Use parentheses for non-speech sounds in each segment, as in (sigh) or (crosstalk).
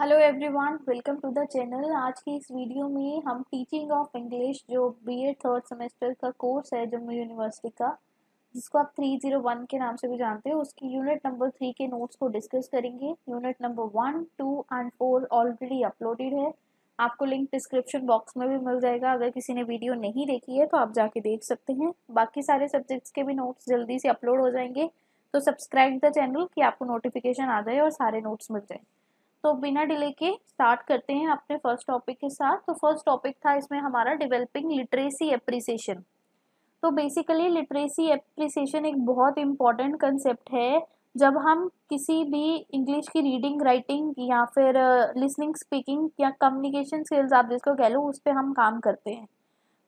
Hello everyone welcome to the channel आज की इस वीडियो में हम टीचिंग ऑफ इंग्लिश जो बीएड थर्ड सेमेस्टर का कोर्स है जम्मू यूनिवर्सिटी का जिसको आप थ्री जीरो वन के नाम से भी जानते हो उसकी यूनिट नंबर थ्री के नोट्स को डिस्कस करेंगे unit number one two and four already uploaded है आपको लिंक डिस्क्रिप्शन बॉक्स में भी मिल जाएगा अगर किसी ने वीडियो नहीं देखी है तो आप जाके देख सकते हैं बाकी सारे सब्जेक्ट्स के भी नोट्स जल्दी से अपलोड हो जाएंगे तो सब्सक्राइब द चैनल कि आपको नोटिफिकेशन आ जाए और सारे नोट्स मिल जाएंगे तो बिना डिले के स्टार्ट करते हैं अपने फर्स्ट टॉपिक के साथ तो फर्स्ट टॉपिक था इसमें हमारा डेवलपिंग लिटरेसी अप्रिसिएशन तो बेसिकली लिटरेसी अप्रिसिएशन एक बहुत इम्पॉर्टेंट कंसेप्ट है जब हम किसी भी इंग्लिश की रीडिंग राइटिंग या फिर लिसनिंग uh, स्पीकिंग या कम्युनिकेशन स्किल्स आप जिसको कह लो उस पर हम काम करते हैं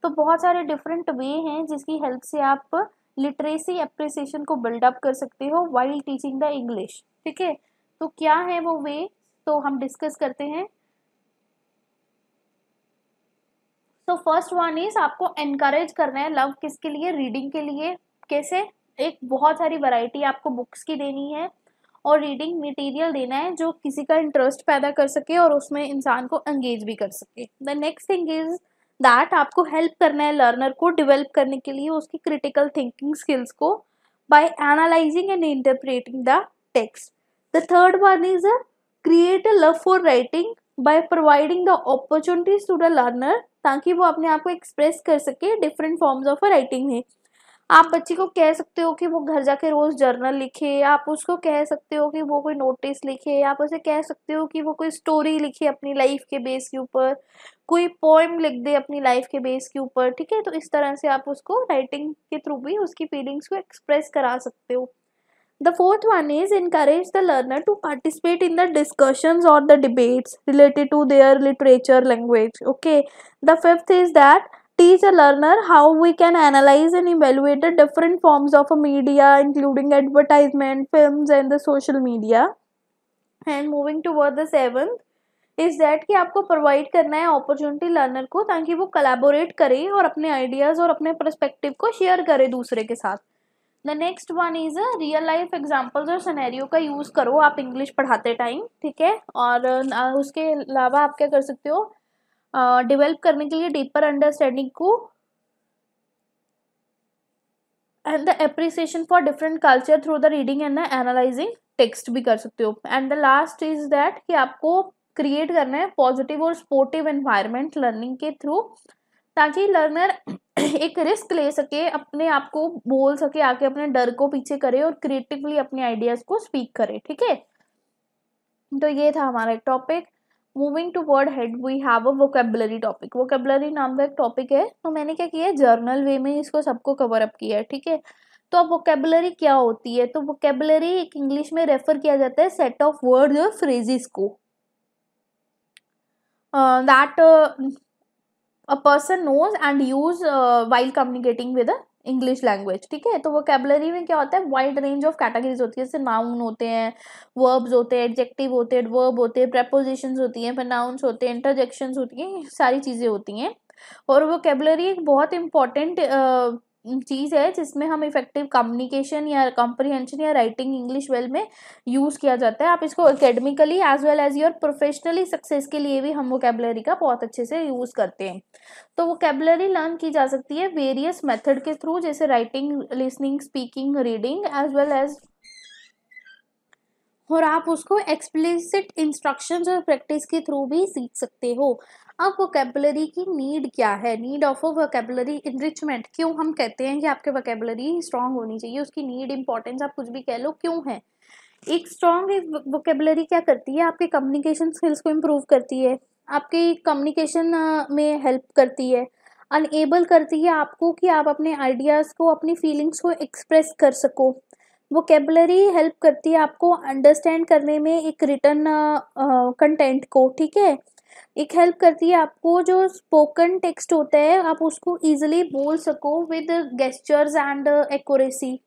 तो बहुत सारे डिफरेंट वे हैं जिसकी हेल्प से आप लिटरेसी अप्रिसिएशन को बिल्डअप कर सकते हो वाइल टीचिंग द इंग्लिश ठीक है तो क्या है वो वे तो हम डिस्कस करते हैं सो फर्स्ट वन इज आपको एनकरेज करना है लव किसके लिए रीडिंग के लिए कैसे एक बहुत सारी वैरायटी आपको बुक्स की देनी है और रीडिंग मटेरियल देना है जो किसी का इंटरेस्ट पैदा कर सके और उसमें इंसान को एंगेज भी कर सके the next thing is that आपको हेल्प करना है लर्नर को डेवलप करने के लिए उसकी क्रिटिकल थिंकिंग स्किल्स को by analysing and interpreting the text the third one is create a love for writing by providing the opportunities to the learner ताकि वो अपने आप को एक्सप्रेस कर सके डिफरेंट फॉर्म्स ऑफ राइटिंग में आप बच्चे को कह सकते हो कि वो घर जाके रोज़ जर्नल लिखे आप उसको कह सकते हो कि वो कोई नोटिस लिखे आप उसे कह सकते हो कि वो कोई स्टोरी लिखे अपनी लाइफ के बेस के ऊपर कोई पोएम लिख दे अपनी लाइफ के बेस के ऊपर ठीक है तो इस तरह से आप उसको राइटिंग के थ्रू भी उसकी फीलिंग्स को एक्सप्रेस करा सकते हो The fourth one is encourage the learner to participate in the discussions or the debates related to their literature language. Okay. The fifth is that teach a learner how we can analyze and evaluate the different forms of media including advertisement, films and the social media. And moving toward the seventh is that कि आपको provide करना है opportunity learner को ताकि वो collaborate करे और अपने आइडियाज़ और अपने परस्पेक्टिव को शेयर करे दूसरे के साथ the next one is real life examples और सनेरियो का यूज़ करो आप इंग्लिश पढ़ाते टाइम ठीक है और uh, उसके अलावा आप क्या कर सकते हो डिवेल्प uh, करने के लिए डीपर अंडरस्टैंडिंग को and the appreciation for different culture through the reading and the analysing text भी कर सकते हो and the last is that कि आपको क्रिएट करना है पॉजिटिव और सपोर्टिव एनवायरमेंट लर्निंग के थ्रू ताकि लर्नर (coughs) एक रिस्क ले सके अपने आप को बोल सके आके अपने डर को पीछे करे और क्रिएटिवली अपने आइडियाज को स्पीक करे ठीक है तो ये था हमारा एक topic moving toward ahead we have a vocabulary topic vocabulary नाम का एक टॉपिक है तो मैंने क्या किया है जर्नल वे में इसको सबको कवर अप किया है ठीक है तो अब वोकेबलरी क्या होती है तो वोकेबलरी एक इंग्लिश में रेफर किया जाता है सेट ऑफ वर्ड और फ्रेजिस को that a person knows and use while communicating with English language ठीक है तो वो कैबलरी में क्या होता है वाइड रेंज ऑफ कैटेगरीज होती है जैसे नाउन होते हैं वर्ब्स होते हैं एडजेक्टिव होते हैं वर्ब होते हैं प्रपोजिशन होती हैं प्रनाउंस होते हैं इंटरजेक्शंस होती हैं सारी चीज़ें होती हैं और वो कैबलरी एक बहुत इंपॉर्टेंट चीज़ है जिसमें हम इफेक्टिव कम्युनिकेशन या कॉम्प्रीहेंशन या राइटिंग इंग्लिश वेल में यूज़ किया जाता है आप इसको academically as well as your professionally success के लिए भी हम वोकेबलरी का बहुत अच्छे से यूज़ करते हैं तो वोकेबलरी लर्न की जा सकती है वेरियस मेथड के थ्रू जैसे writing listening speaking reading as well as और आप उसको एक्सप्लिसिट इंस्ट्रक्शंस और प्रैक्टिस के थ्रू भी सीख सकते हो अब हाँ, वोकेबलरी की नीड क्या है need of a vocabulary enrichment क्यों हम कहते हैं कि आपके वोकेबलरी स्ट्रांग होनी चाहिए उसकी नीड इंपॉर्टेंस आप कुछ भी कह लो क्यों है एक स्ट्रॉन्ग वोकेबलरी क्या करती है आपके कम्युनिकेशन स्किल्स को इम्प्रूव करती है आपकी कम्युनिकेशन में हेल्प करती है अनएबल करती है आपको कि आप अपने आइडियाज़ को अपनी फीलिंग्स को एक्सप्रेस कर सको वोकेबलरी हेल्प करती है आपको अंडरस्टैंड करने में एक रिटर्न कंटेंट को ठीक है एक हेल्प करती है आपको जो स्पोकन टेक्स्ट होता है आप उसको ईजिली बोल सको with gestures and accuracy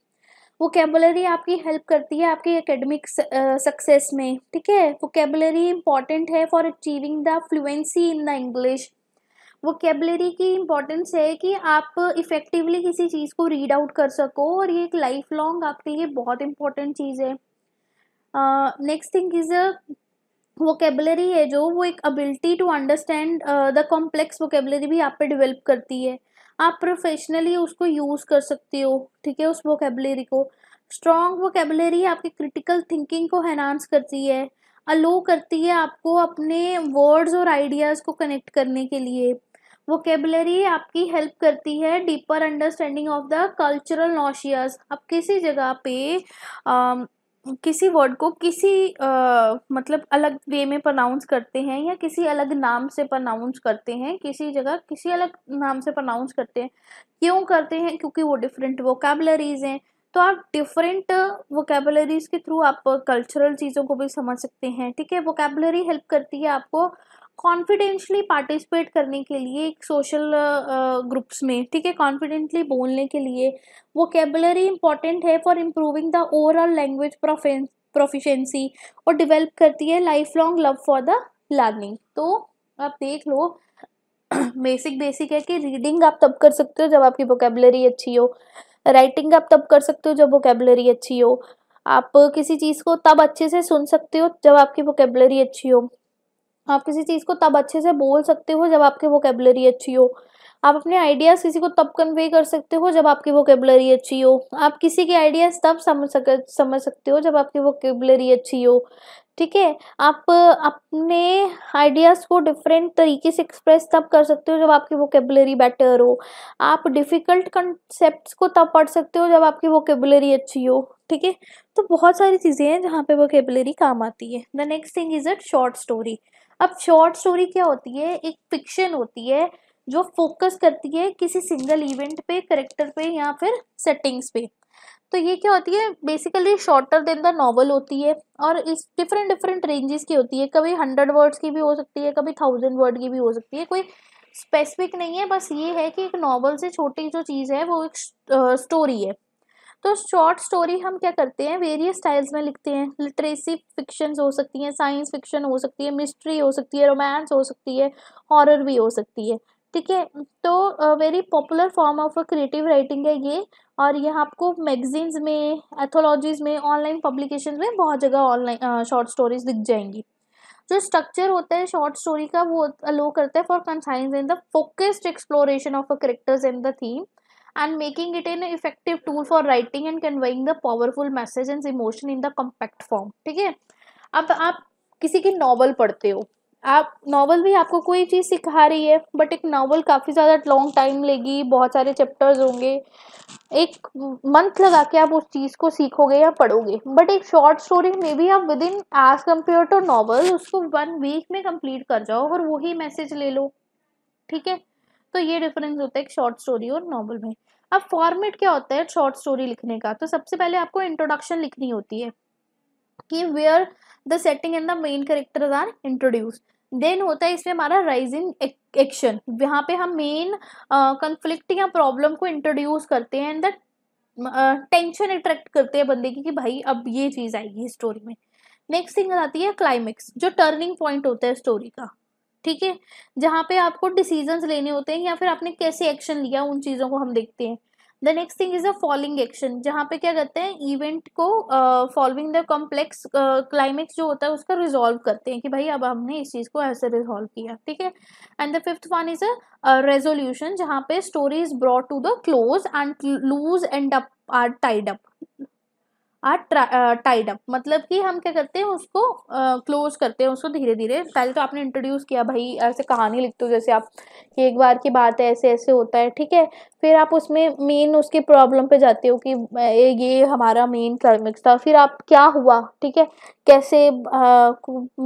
vocabulary आपकी हेल्प करती है आपके एकेडमिक सक्सेस में ठीक है वो कैबलरी इंपॉर्टेंट है for achieving the fluency in the English वो कैबलरी की इम्पॉर्टेंस है कि आप इफ़ेक्टिवली किसी चीज़ को रीड आउट कर सको और ये एक लाइफ लॉन्ग आपके लिए बहुत इंपॉर्टेंट चीज़ है नेक्स्ट थिंग इज़ वोकेबलरी है जो वो एक ability to understand the complex vocabulary भी आप पे डिवेलप करती है आप प्रोफेशनली उसको यूज़ कर सकते हो ठीक है उस वोकेबलरी को स्ट्रॉन्ग वोकेबलरी आपकी क्रिटिकल थिंकिंग को हैनान्स करती है अलो करती है आपको अपने वर्ड्स और आइडियाज़ को कनेक्ट करने के लिए वोकेबलरी आपकी हेल्प करती है deeper understanding of the cultural nuances आप किसी जगह पे um, किसी वर्ड को किसी आ, मतलब अलग वे में प्रनाउंस करते हैं या किसी अलग नाम से प्रनाउंस करते हैं किसी जगह किसी अलग नाम से प्रनाउंस करते हैं क्यों करते हैं क्योंकि वो डिफरेंट वोकेबलरीज हैं तो आप डिफरेंट वोकेबलरीज के थ्रू आप कल्चरल चीज़ों को भी समझ सकते हैं ठीक है वोकेबलरी हेल्प करती है आपको कॉन्फिडेंशली पार्टिसिपेट करने के लिए एक सोशल ग्रुप्स में ठीक है कॉन्फिडेंटली बोलने के लिए वो कैबलरी इंपॉर्टेंट है for improving the overall language proficiency और डिवेल्प करती है life long love for the learning तो आप देख लो बेसिक बेसिक है कि रीडिंग आप तब कर सकते हो जब आपकी वोकेबलरी अच्छी हो राइटिंग आप तब कर सकते हो जब वोकेबलरी अच्छी हो आप किसी चीज़ को तब अच्छे से सुन सकते हो जब आपकी वोकेबलरी अच्छी हो आप किसी चीज़ को तब अच्छे से बोल सकते हो जब आपकी वोकेबलरी अच्छी हो आप अपने आइडियाज़ किसी को तब कन्वे कर सकते हो जब आपकी वोकेबलरी अच्छी हो आप किसी के आइडियाज़ तब समझ सक समझ सकते हो जब आपकी वोकेबलरी अच्छी हो ठीक है आप अपने आइडियाज़ को डिफरेंट तरीके से एक्सप्रेस तब कर सकते हो जब आपकी वोकेबलरी बेटर हो आप डिफ़िकल्ट कंसेप्ट को तब पढ़ सकते हो जब आपकी वोकेबलरी अच्छी हो ठीक है तो बहुत सारी चीज़ें हैं जहाँ पे वोकेबलरी काम आती है the next thing is a short story अब शॉर्ट स्टोरी क्या होती है एक फिक्शन होती है जो फोकस करती है किसी सिंगल इवेंट पे करेक्टर पे या फिर सेटिंग्स पे तो ये क्या होती है basically shorter than the novel होती है और इस डिफरेंट डिफरेंट रेंजेस की होती है कभी हंड्रेड वर्ड्स की भी हो सकती है कभी थाउजेंड वर्ड की भी हो सकती है कोई स्पेसिफिक नहीं है बस ये है कि एक नॉवल से छोटी जो चीज़ है वो एक स्टोरी है तो शॉर्ट स्टोरी हम क्या करते हैं वेरियस स्टाइल्स में लिखते हैं लिटरेसी फिक्शन हो सकती हैं साइंस फिक्शन हो सकती है मिस्ट्री हो सकती है रोमांस हो सकती है हॉरर भी हो सकती है ठीक है तो very popular form of creative writing है ये और यह आपको मैगजीन्स में एथोलॉजीज में ऑनलाइन पब्लिकेशन में बहुत जगह ऑनलाइन शॉर्ट स्टोरीज दिख जाएंगी जो स्ट्रक्चर होता है शॉर्ट स्टोरी का वो अलो करता है for concise in the focused exploration of a characters in the theme and making it an effective tool for writing and conveying the powerful message and emotion in the compact form ठीक है अब आप किसी की novel पढ़ते हो आप novel भी आपको कोई चीज़ सिखा रही है बट एक नॉवल काफ़ी ज़्यादा लॉन्ग टाइम लेगी बहुत सारे चैप्टर्स होंगे एक मंथ लगा के आप उस चीज़ को सीखोगे या पढ़ोगे बट एक शॉर्ट स्टोरी में भी आप within as compare to novel उसको वन वीक में कंप्लीट कर जाओ और वही मैसेज ले लो ठीक है तो ये डिफरेंस होता है एक शॉर्ट स्टोरी और नॉवल में अब फॉर्मेट क्या होता है शॉर्ट स्टोरी लिखने का तो सबसे पहले आपको इंट्रोडक्शन लिखनी होती है कि where the setting and the main character are introduce then होता है इसमें हमारा राइजिंग एक्शन यहाँ पे हम मेन कंफ्लिक्ट या प्रॉब्लम को इंट्रोड्यूस करते हैं एंड द टेंशन अट्रैक्ट करते हैं बंदे की कि भाई अब ये चीज़ आएगी स्टोरी में नेक्स्ट थिंग आती है क्लाइमेक्स जो टर्निंग पॉइंट होता है स्टोरी का ठीक है जहाँ पे आपको डिसीजन लेने होते हैं या फिर आपने कैसे एक्शन लिया उन चीज़ों को हम देखते हैं the next thing is a following action जहाँ पे क्या करते हैं इवेंट को फॉलोइंग द कॉम्प्लेक्स क्लाइमेक्स जो होता है उसका रिजोल्व करते हैं कि भाई अब हमने इस चीज़ को ऐसे रिजोल्व किया ठीक है and the fifth one is a resolution जहाँ पे story is brought to the close and loose end up are tied up are tied up मतलब कि हम क्या करते हैं उसको क्लोज uh, करते हैं उसको धीरे धीरे पहले तो आपने इंट्रोड्यूस किया भाई ऐसे कहानी लिखते हो जैसे आप कि एक बार की बात है ऐसे ऐसे होता है ठीक है फिर आप उसमें मेन उसके प्रॉब्लम पे जाते हो कि ये हमारा मेन क्लाइमेक्स था फिर आप क्या हुआ ठीक है कैसे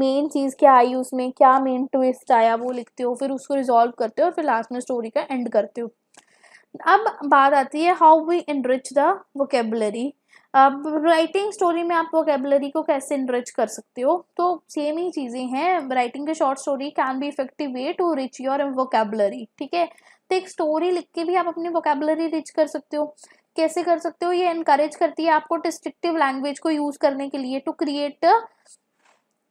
मेन चीज़ क्या आई उसमें क्या मेन ट्विस्ट आया वो लिखते हो फिर उसको रिजॉल्व करते हो और फिर लास्ट में स्टोरी का एंड करते हो अब बात आती है how we enrich the vocabulary अब राइटिंग स्टोरी में आप वोकेबलरी को कैसे इनरिच कर सकते हो तो सेम ही चीज़ें हैं राइटिंग के short story can be effective way to rich your vocabulary ठीक है तो एक स्टोरी लिख के भी आप अपनी वोकेबलरी रिच कर सकते हो कैसे कर सकते हो ये इनकरेज करती है आपको डिस्ट्रिक्टिव लैंग्वेज को यूज़ करने के लिए टू क्रिएट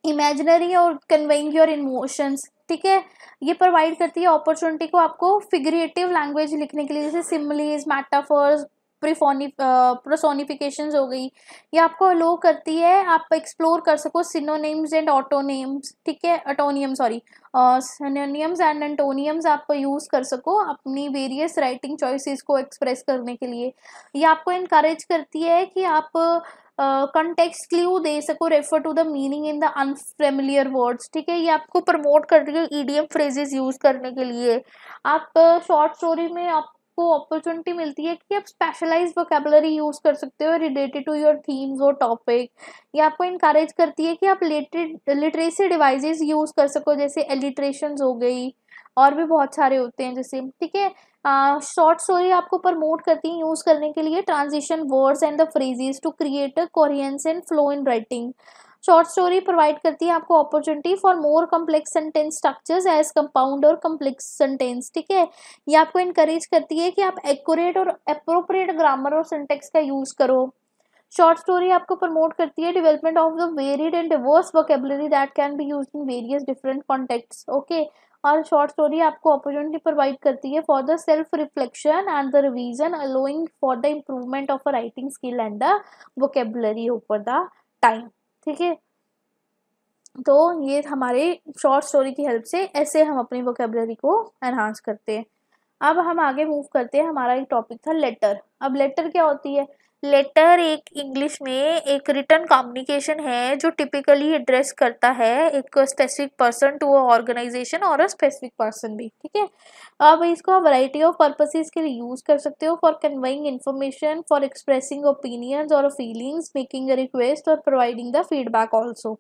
इमेजनरी और कन्वेइंग योर इमोशंस ठीक है ये प्रोवाइड करती है अपॉर्चुनिटी को आपको फिगरेटिव लैंग्वेज लिखने के लिए जैसे सिमलीज मैटाफर्स प्रिफोनी हो गई ये आपको अलो करती है आप एक्सप्लोर कर सको सिनोनेम्स एंड ऑटोनेम्स ठीक है antonym sorry synonyms and antonyms आप यूज़ कर सको अपनी वेरियस राइटिंग चॉइसेस को एक्सप्रेस करने के लिए ये आपको इनक्रेज करती है कि आप कंटेक्स क्ल्यू दे सको refer to the meaning in the unfamiliar words ठीक है ये आपको प्रमोट कर रही है ईडीएम फ्रेजेस यूज़ करने के लिए आप शॉर्ट स्टोरी में आप आपको अपॉर्चुनिटी मिलती है कि आप स्पेशलाइज वोकेबलरी यूज़ कर सकते हो रिलेटेड टू योर थीम्स और टॉपिक ये आपको इनकरेज करती है कि आप लिटरेसी डिवाइसेस यूज़ कर सको जैसे एलिट्रेशन हो गई और भी बहुत सारे होते हैं जैसे ठीक है शॉर्ट स्टोरी आपको प्रमोट करती है यूज़ करने के लिए transition words and the phrases to create a coherence and flow in writing short story provide करती है आपको opportunity for more complex sentence structures as compound और कम्प्लेक्स सेंटेंस ठीक है ये आपको इनकरेज करती है कि आप एक्यूरेट और अप्रोप्रिएट ग्रामर और सेंटेक्स का यूज़ करो शॉर्ट स्टोरी आपको प्रमोट करती है development of the varied and diverse vocabulary that can be use in various different contexts okay और शॉर्ट स्टोरी आपको अपॉर्चुनिटी प्रोवाइड करती है for the self reflection and the revision allowing for the improvement of a writing skill and the vocabulary over the time ठीक है तो ये हमारे short story की हेल्प से ऐसे हम अपनी वोकेबलरी को एनहांस करते हैं अब हम आगे मूव करते हैं हमारा एक टॉपिक था लेटर अब लेटर क्या होती है लेटर एक इंग्लिश में एक रिटर्न कम्युनिकेशन है जो टिपिकली एड्रेस करता है एक specific person to a organization और अ स्पेसिफिक पर्सन भी ठीक है अब इसको आप वराइटी ऑफ पर्पसेस के लिए यूज़ कर सकते हो for conveying information for expressing opinions और फीलिंग्स मेकिंग अ रिक्वेस्ट और प्रोवाइडिंग द फीडबैक ऑल्सो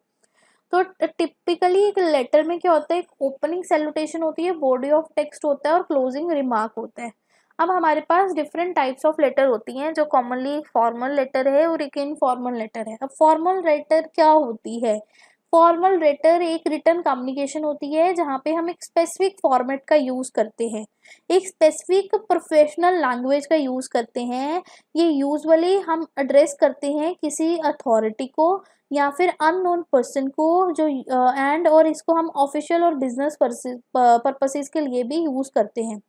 तो टिपिकली एक लेटर में क्या होता है एक ओपनिंग सेलुटेशन होती है बॉडी ऑफ टेक्स्ट होता है और क्लोजिंग रिमार्क होता है अब हमारे पास डिफरेंट टाइप्स ऑफ लेटर होती हैं जो कॉमनली फॉर्मल लेटर है और एक इनफॉर्मल लेटर है अब फॉर्मल लेटर क्या होती है फॉर्मल लेटर एक रिटर्न कम्युनिकेशन होती है जहाँ पे हम एक स्पेसिफिक फॉर्मेट का यूज़ करते हैं एक स्पेसिफिक प्रोफेशनल लैंग्वेज का यूज़ करते हैं ये यूजली हम एड्रेस करते हैं किसी अथॉरिटी को या फिर अननोन पर्सन को जो एंड uh, और इसको हम ऑफिशियल और बिजनेस पर्पसेस के लिए भी यूज़ करते हैं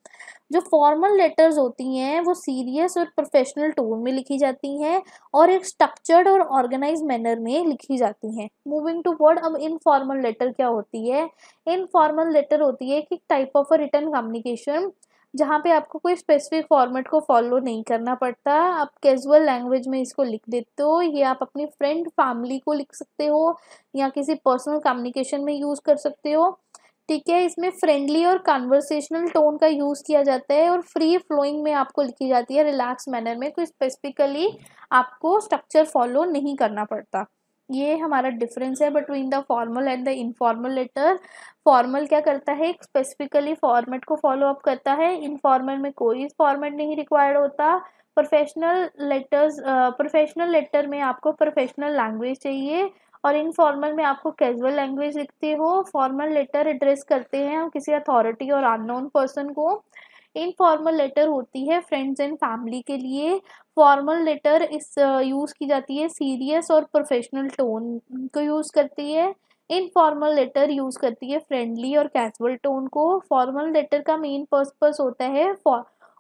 जो फॉर्मल लेटर्स होती हैं वो सीरियस और प्रोफेशनल टोन में लिखी जाती हैं और एक स्ट्रक्चर्ड और ऑर्गेनाइज मैनर में लिखी जाती हैं मूविंग टू वर्ड अब इनफॉर्मल लेटर क्या होती है इनफॉर्मल लेटर होती है कि type of a written communication जहाँ पे आपको कोई स्पेसिफिक फॉर्मेट को फॉलो नहीं करना पड़ता आप कैजुअल लैंग्वेज में इसको लिख देते हो या आप अपनी फ्रेंड फैमिली को लिख सकते हो या किसी पर्सनल कम्युनिकेशन में यूज़ कर सकते हो ठीक है इसमें फ्रेंडली और कॉन्वर्सेशनल टोन का यूज़ किया जाता है और फ्री फ्लोइंग में आपको लिखी जाती है रिलैक्स मैनर में कोई तो स्पेसिफिकली आपको स्ट्रक्चर फॉलो नहीं करना पड़ता ये हमारा डिफरेंस है between the formal and the informal letter formal क्या करता है स्पेसिफिकली फॉर्मेट को फॉलो अप करता है इनफॉर्मल में कोई फॉर्मेट नहीं रिक्वायर्ड होता प्रोफेशनल लेटर्स प्रोफेशनल लेटर में आपको प्रोफेशनल लैंग्वेज चाहिए और इनफॉर्मल में आपको कैजुअल लैंग्वेज लिखते हो फॉर्मल लेटर एड्रेस करते हैं हम किसी अथॉरिटी और अननोन पर्सन को इनफॉर्मल लेटर होती है फ्रेंड्स एंड फैमिली के लिए formal letter is use uh, की जाती है सीरियस और प्रोफेशनल टोन को यूज़ करती है इनफॉर्मल लेटर यूज़ करती है फ्रेंडली और कैजुअल टोन को फॉर्मल लेटर का मेन पर्पस होता है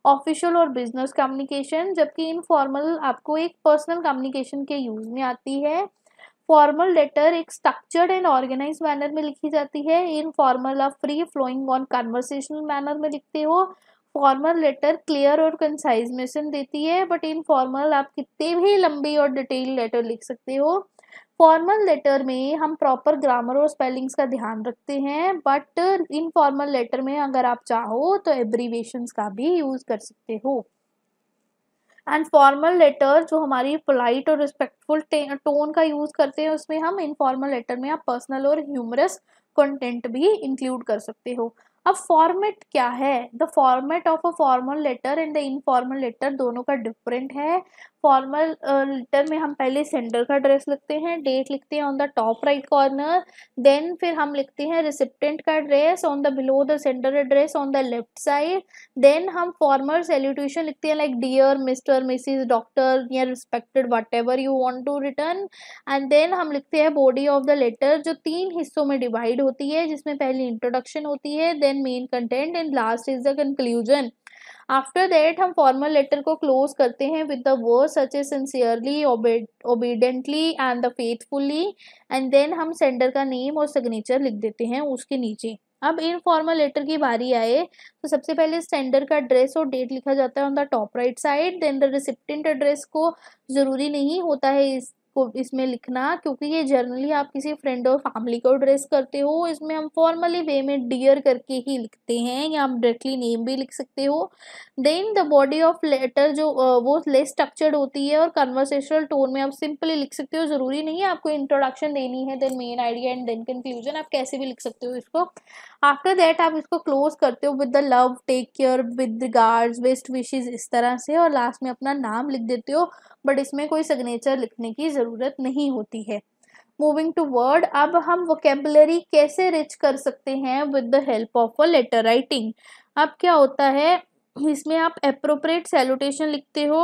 ऑफिशियल और बिजनेस कम्युनिकेशन जबकि इनफॉर्मल आपको एक पर्सनल कम्युनिकेशन के यूज़ में आती है फॉर्मल लेटर एक स्ट्रक्चर्ड एंड ऑर्गेनाइज मैनर में लिखी जाती है इनफॉर्मल आप free flowing on conversational manner में लिखते हो फॉर्मल लेटर क्लियर और कंसाइजमेशन देती है बट इन फॉर्मल आप कितने भी लंबी और डिटेल लेटर लिख सकते हो फॉर्मल लेटर में हम प्रॉपर ग्रामर और स्पेलिंग्स का ध्यान रखते हैं बट इनफॉर्मल लेटर में अगर आप चाहो तो एब्रीवेशन का भी यूज़ कर सकते हो एंड फॉर्मल लेटर जो हमारी पोलाइट और रिस्पेक्टफुल टोन का यूज़ करते हैं उसमें हम इनफॉर्मल लेटर में आप पर्सनल और ह्यूमरस कंटेंट भी इंक्लूड कर सकते हो अब फॉर्मेट क्या है the format of a formal letter and the informal letter दोनों का डिफरेंट है फॉर्मल लेटर में हम पहले सेंडर का एड्रेस लिखते हैं डेट लिखते हैं on the top right corner then फिर हम लिखते हैं रिसिप्टेंट का address on the below the sender address on the left side then हम फॉर्मल सेल्यूटेशन लिखते हैं like dear mister missus doctor या respected whatever you want to return and then हम लिखते हैं बॉडी ऑफ द लेटर जो तीन हिस्सों में डिवाइड होती है जिसमें पहली इंट्रोडक्शन होती है then main content and last is the conclusion after that हम फॉर्मल लेटर को क्लोज करते हैं with the word such a sincerely obediently and the faithfully and then हम सेंडर का नेम और सिग्नेचर लिख देते हैं उसके नीचे अब इनफॉर्मल लेटर की बारी आए तो सबसे पहले सेंडर का एड्रेस और डेट लिखा जाता है on the top right side then the recipient address को ज़रूरी नहीं होता है इस को इसमें लिखना क्योंकि ये जर्नली आप किसी फ्रेंड और फैमिली को एड्रेस करते हो इसमें हम फॉर्मली वे में डियर करके ही लिखते हैं या आप डायरेक्टली नेम भी लिख सकते हो then the body of letter जो वो लेस स्ट्रक्चर्ड होती है और कन्वर्सेशनल टोन में आप सिंपली लिख सकते हो ज़रूरी नहीं है आपको इंट्रोडक्शन देनी है then main idea and then conclusion आप कैसे भी लिख सकते हो इसको आफ्टर दैट आप इसको क्लोज करते हो with the love take care with regards best wishes इस तरह से और लास्ट में अपना नाम लिख देते हो बट इसमें कोई सिग्नेचर लिखने की ज़रूरत नहीं होती है मूविंग टू वर्ड अब हम वोकेबलरी कैसे रिच कर सकते हैं with the help of a letter writing अब क्या होता है इसमें आप अप्रोप्रिएट सैलुटेशन लिखते हो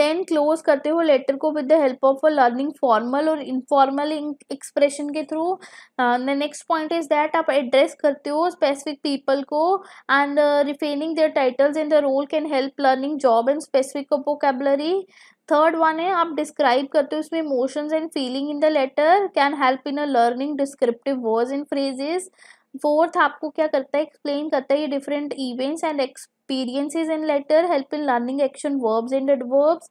देन क्लोज करते हो लेटर को with the help of a learning formal और इनफॉर्मल एक्सप्रेशन के through the next point is that आप एड्रेस करते हो स्पेसिफिक पीपल को and refining their titles in the role can help learning job and specific vocabulary third one है आप describe करते हो उसमें emotions and feeling in the letter can help in a learning descriptive words in phrases fourth आपको क्या करता है explain करता है ये different events and experiences in letter help in learning action verbs and adverbs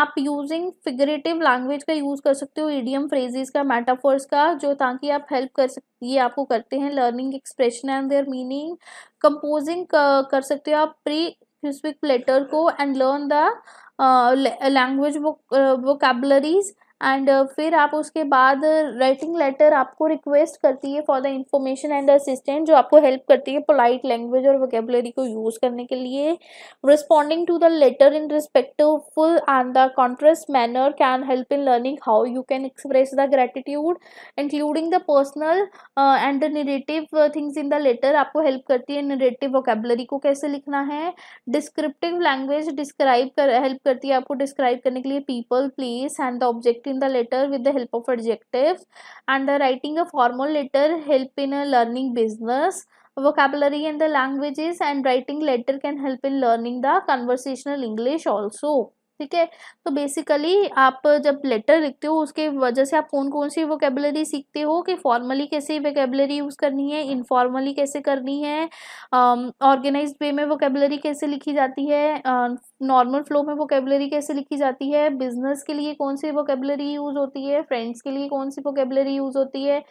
आप यूजिंग फिगरेटिव लैंग्वेज का use कर सकते हो idiom फ्रेजेस का मेटाफोर्स का जो ताकि आप हेल्प कर सकते ये आपको करते हैं learning expression and their meaning composing कर सकते हो आप प्री क्रिस्पिक लेटर को and learn the language voc vocabularies and uh, फिर आप उसके बाद राइटिंग uh, लेटर आपको रिक्वेस्ट करती है for the information and assistant जो आपको हेल्प करती है पोलाइट लैंग्वेज और वोकेबलरी को यूज़ करने के लिए responding to the letter in full and the contrast manner can help in learning how you can express the gratitude including the personal and negative things in the letter आपको help करती है negative vocabulary को कैसे लिखना है descriptive language describe कर help करती है आपको डिस्क्राइब करने के लिए people place and the object writing the letter with the help of adjectives and the writing a formal letter help in a learning business vocabulary and the languages and writing letter can help in learning the conversational english also ठीक है तो basically आप जब letter लिखते हो उसके वजह से आप कौन कौन सी वोकेबलरी सीखते हो कि फॉर्मली कैसे वोकेबलरी यूज़ करनी है इनफॉर्मली कैसे करनी है ऑर्गेनाइज्ड वे में वोकेबलरी कैसे लिखी जाती है नॉर्मल फ्लो में वोकेबलरी कैसे लिखी जाती है बिजनेस के लिए कौन सी वोकेबलरी यूज़ होती है फ्रेंड्स के लिए कौन सी वोकेबलरी यूज़ होती है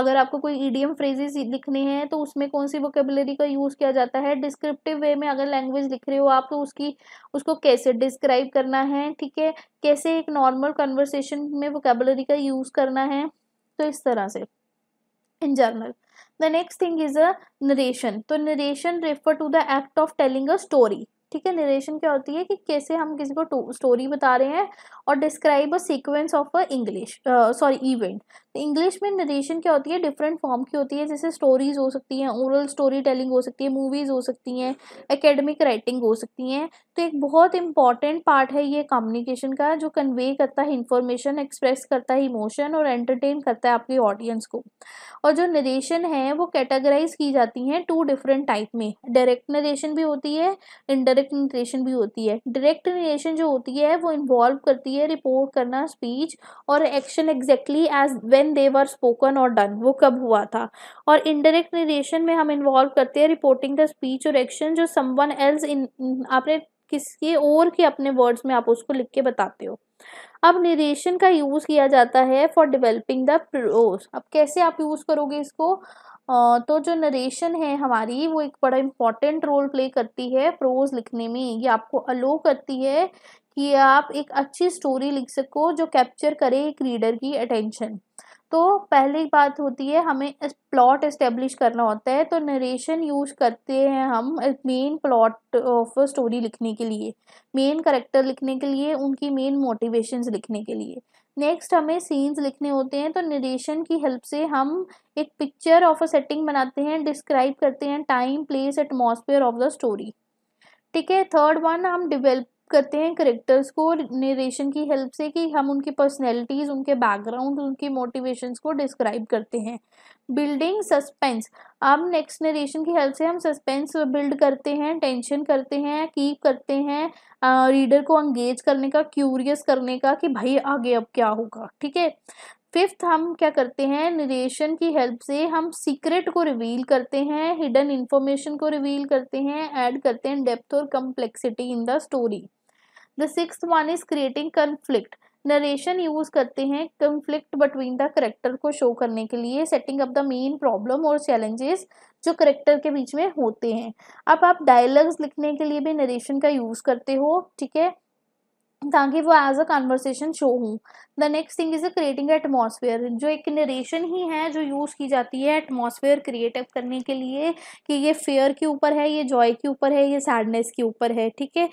अगर आपको कोई ईडीएम फ्रेजेस लिखने हैं तो उसमें कौन सी वोकेबलरी का यूज़ किया जाता है डिस्क्रिप्टिव वे में अगर लैंग्वेज लिख रहे हो आप तो उसकी उसको कैसे डिस्क्राइब करना है ठीक है कैसे एक नॉर्मल कन्वर्सेशन में वोकेबलरी का यूज़ करना है तो इस तरह से in general the next thing is a narration तो narration refer to the act of telling a story ठीक है नरेशन क्या होती है कि कैसे हम किसी को स्टोरी बता रहे हैं और describe a sequence of a English sorry event तो इंग्लिश में नरेशन क्या होती है डिफरेंट फॉर्म की होती है जैसे स्टोरीज हो सकती हैं ओरल स्टोरी टेलिंग हो सकती है मूवीज़ हो सकती हैं एकेडमिक राइटिंग हो सकती हैं तो एक बहुत इंपॉर्टेंट पार्ट है ये कम्युनिकेशन का जो कन्वे करता है इंफॉर्मेशन एक्सप्रेस करता है इमोशन और एंटरटेन करता है आपकी ऑडियंस को और जो नरेशन है वो कैटेगराइज की जाती हैं टू डिफरेंट टाइप में डायरेक्ट नरेशन भी होती है इनडायरेक्ट इनडायरेक्ट नरेशन भी होती है डायरेक्ट नरेशन जो होती है वो इन्वॉल्व करती है रिपोर्ट करना स्पीच और action exactly as when they were spoken और डन वो कब हुआ था और इनडायरेक्ट नरेशन में हम इन्वॉल्व करते हैं रिपोर्टिंग द स्पीच और एक्शन जो समवन एल्स इन आपने किसके और के अपने वर्ड्स में आप उसको लिख के बताते हो अब निरेशन का यूज़ किया जाता है फॉर डेवलपिंग द प्रोज अब कैसे आप यूज़ करोगे इसको तो जो नरेशन है हमारी वो एक बड़ा इम्पॉर्टेंट रोल प्ले करती है प्रोज लिखने में ये आपको अलो करती है कि आप एक अच्छी स्टोरी लिख सको जो कैप्चर करे एक रीडर की अटेंशन तो पहली बात होती है हमें प्लॉट इस्टेब्लिश करना होता है तो नरेशन यूज करते हैं हम मेन प्लॉट ऑफ स्टोरी लिखने के लिए मेन करेक्टर लिखने के लिए उनकी मेन मोटिवेशंस लिखने के लिए नेक्स्ट हमें सीन्स लिखने होते हैं तो निरेशन की हेल्प से हम एक पिक्चर ऑफ अ सेटिंग बनाते हैं डिस्क्राइब करते हैं time place atmosphere of the story ठीक है थर्ड वन हम डिवेल्प करते हैं करेक्टर्स को नरेशन की हेल्प से कि हम उनकी पर्सनैलिटीज़ उनके बैकग्राउंड उनकी मोटिवेशंस को डिस्क्राइब करते हैं बिल्डिंग सस्पेंस अब नेक्स्ट नरेशन की हेल्प से हम सस्पेंस बिल्ड करते हैं टेंशन करते हैं कीप करते हैं रीडर को अंगेज करने का क्यूरियस करने का कि भाई आगे अब क्या होगा ठीक है फिफ्थ हम क्या करते हैं नरेशन की हेल्प से हम सीक्रेट को रिवील करते हैं हिडन इंफॉर्मेशन को रिवील करते हैं ऐड करते हैं डेप्थ और complexity in the story the six one is creating conflict narration use करते हैं कन्फ्लिक्ट बिटवीन द करेक्टर को शो करने के लिए setting up the main problem और चैलेंजेस जो करेक्टर के बीच में होते हैं अब आप डायलॉग्स लिखने के लिए भी नरेशन का यूज करते हो ठीक है ताकि वो एज अ कन्वर्सेशन शो हूँ the next thing is creating atmosphere जो एक नरेशन ही है जो यूज़ की जाती है एटमोसफेयर क्रिएटिव करने के लिए कि ये फेयर के ऊपर है ये जॉय के ऊपर है ये सैडनेस के ऊपर है ठीक है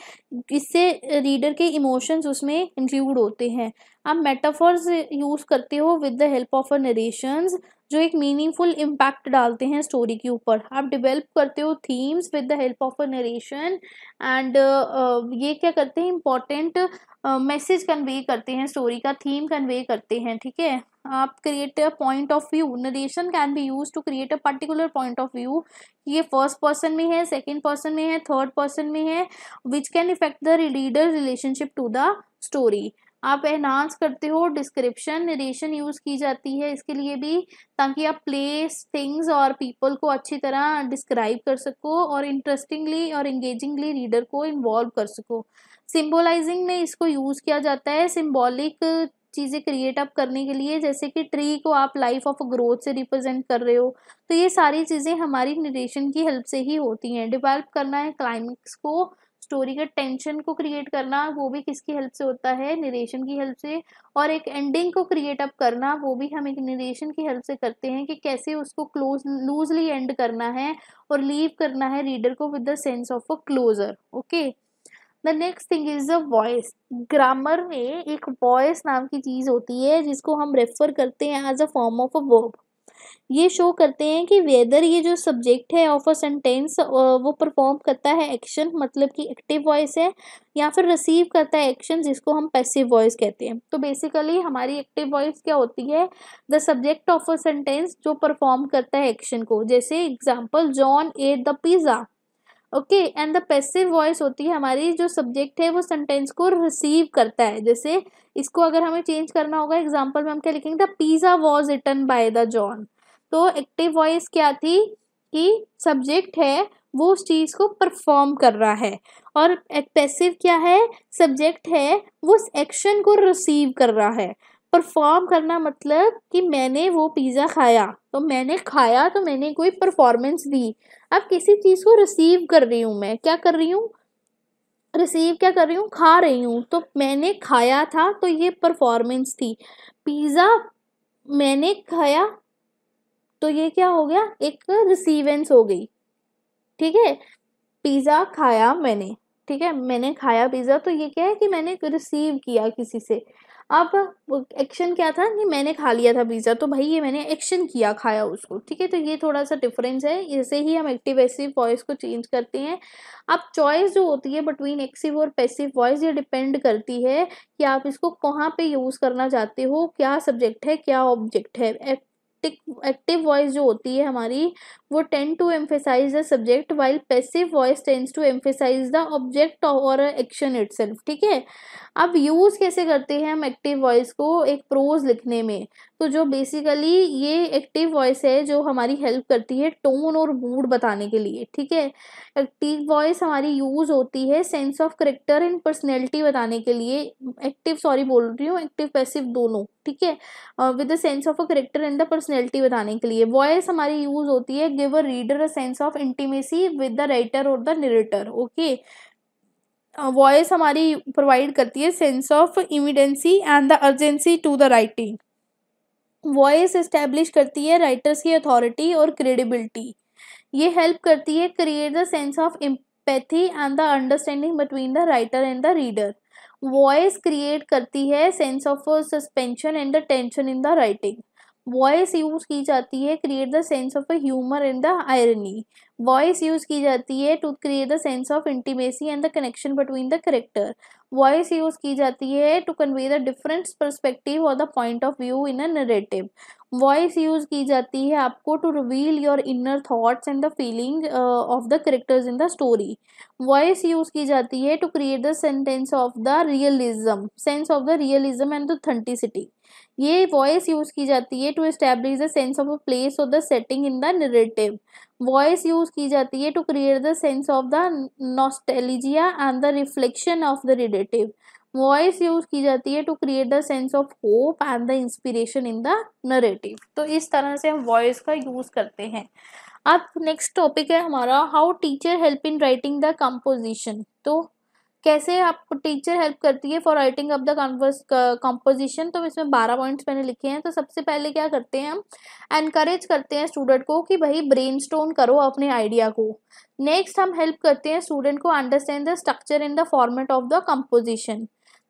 इससे रीडर के इमोशंस उसमें इंक्लूड होते हैं आप मेटाफर्स यूज़ करते हो with the help of a narrations जो एक मीनिंगफुल इम्पैक्ट डालते हैं स्टोरी के ऊपर आप डिवेल्प करते हो themes with the help of a narration and ये क्या करते हैं इम्पॉर्टेंट मैसेज कन्वे करते हैं स्टोरी का थीम कन्वे करते हैं ठीक है आप create a point of view narration can be use to create a particular point of view ये फर्स्ट पर्सन में है सेकेंड पर्सन में है थर्ड पर्सन में है which can effect the reader relationship to the story आप enhance करते हो डिस्क्रिप्शन नरेशन यूज़ की जाती है इसके लिए भी ताकि आप प्लेस थिंग्स और पीपल को अच्छी तरह डिस्क्राइब कर सको और इंटरेस्टिंगली और इंगेजिंगली रीडर को इन्वॉल्व कर सको सिम्बोलाइजिंग में इसको यूज़ किया जाता है सिंबॉलिक चीज़ें क्रिएट अप करने के लिए जैसे कि ट्री को आप लाइफ ऑफ ग्रोथ से रिप्रेजेंट कर रहे हो तो ये सारी चीज़ें हमारी नरेशन की हेल्प से ही होती हैं डिवेल्प करना है क्लाइमेक्स को स्टोरी का टेंशन को क्रिएट करना वो भी किसकी हेल्प से होता है निरेशन की हेल्प से और एक एंडिंग को क्रिएट अप करना वो भी हम एक निरेशन की हेल्प से करते हैं कि कैसे उसको क्लोज लूजली एंड करना है और लीव करना है रीडर को with the sense of a closure okay the next thing is the voice grammar में एक वॉइस नाम की चीज़ होती है जिसको हम रेफर करते हैं as a form of a verb ये शो करते हैं कि वेदर ये जो सब्जेक्ट है ऑफ अ सेंटेंस वो परफॉर्म करता है एक्शन मतलब कि एक्टिव वॉइस है या फिर रिसीव करता है एक्शन जिसको हम पैसिव वॉइस कहते हैं तो बेसिकली हमारी एक्टिव वॉइस क्या होती है the subject of a sentence जो परफॉर्म करता है एक्शन को जैसे example John ate the pizza okay and the passive voice होती है हमारी जो सब्जेक्ट है वो सेंटेंस को रिसीव करता है जैसे इसको अगर हमें चेंज करना होगा एग्जाम्पल में हम क्या लिखेंगे the pizza was return by the John तो एक्टिव वॉइस क्या थी कि सब्जेक्ट है वो उस चीज़ को परफॉर्म कर रहा है और पैसिव क्या है सब्जेक्ट है वो उस एक्शन को रिसीव कर रहा है परफॉर्म करना मतलब कि मैंने वो पिज़्ज़ा खाया तो मैंने खाया तो मैंने कोई परफॉर्मेंस दी अब किसी चीज़ को रिसीव कर रही हूँ मैं क्या कर रही हूँ रिसीव क्या कर रही हूँ खा रही हूँ तो मैंने खाया था तो ये परफॉर्मेंस थी पिज़्ज़ा मैंने खाया तो ये क्या हो गया एक रिसीवेंस हो गई ठीक है पिज़्ज़ा खाया मैंने ठीक है मैंने खाया पिज़्ज़ा तो ये क्या है कि मैंने रिसीव किया किसी से अब एक्शन क्या था कि मैंने खा लिया था पिज़्ज़ा तो भाई ये मैंने एक्शन किया खाया उसको ठीक है तो ये थोड़ा सा डिफरेंस है इसे ही हम एक्टिव एसिव वॉइस को चेंज करते हैं अब चॉइस जो होती है बिटवीन एक्सिव और पैसिव वॉइस ये डिपेंड करती है कि आप इसको कहाँ पे यूज़ करना चाहते हो क्या सब्जेक्ट है क्या ऑब्जेक्ट है एक्टिव वॉइस जो होती है हमारी वो tends to emphasize the subject while passive voice tends to emphasize the object और एक्शन इट ठीक है अब यूज़ कैसे करते हैं हम एक्टिव वॉइस को एक प्रोज लिखने में तो जो बेसिकली ये एक्टिव वॉइस है जो हमारी हेल्प करती है टोन और मूड बताने के लिए ठीक है एक्टिव वॉइस हमारी यूज़ होती है sense of character and personality बताने के लिए एक्टिव सॉरी बोल रही हूँ एक्टिव पैसिव दोनों ठीक है with the sense of a character and the personality बताने के लिए वॉइस हमारी यूज़ होती है give a reader a sense of intimacy with the writer और the narrator okay voice uh, हमारी प्रोवाइड करती है sense of immediacy and the urgency to the writing voice establish करती है राइटर्स की अथॉरिटी और क्रेडिबिलिटी ये हेल्प करती है create the sense of empathy and the understanding between the writer and the reader voice create करती है sense of suspension and the tension in the writing voice use की जाती है create the sense of a humour and the irony voice use की जाती है to create the sense of intimacy and the connection between the character voice use की जाती है to convey the different perspective और the point of view in a narrative voice use की जाती है आपको to reveal your inner thoughts and the feeling of the characters in the story voice use की जाती है to create the sentence of the realism sense of the realism and the authenticity ये voice use की जाती है to establish the sense of a place और the setting in the narrative voice use की जाती है to create the sense of the nostalgia and the reflection of the relative voice use की जाती है to create the sense of hope and the inspiration in the narrative तो इस तरह से हम वॉइस का यूज़ करते हैं अब नेक्स्ट टॉपिक है हमारा how teacher help in writing the composition तो कैसे आपको टीचर हेल्प करती है for writing up the converse composition तो इसमें बारह पॉइंट्स मैंने लिखे हैं तो सबसे पहले क्या करते हैं हम एनकरेज करते हैं स्टूडेंट को कि भाई ब्रेन करो अपने आइडिया को नेक्स्ट हम हेल्प करते हैं स्टूडेंट को understand the structure in the format of the composition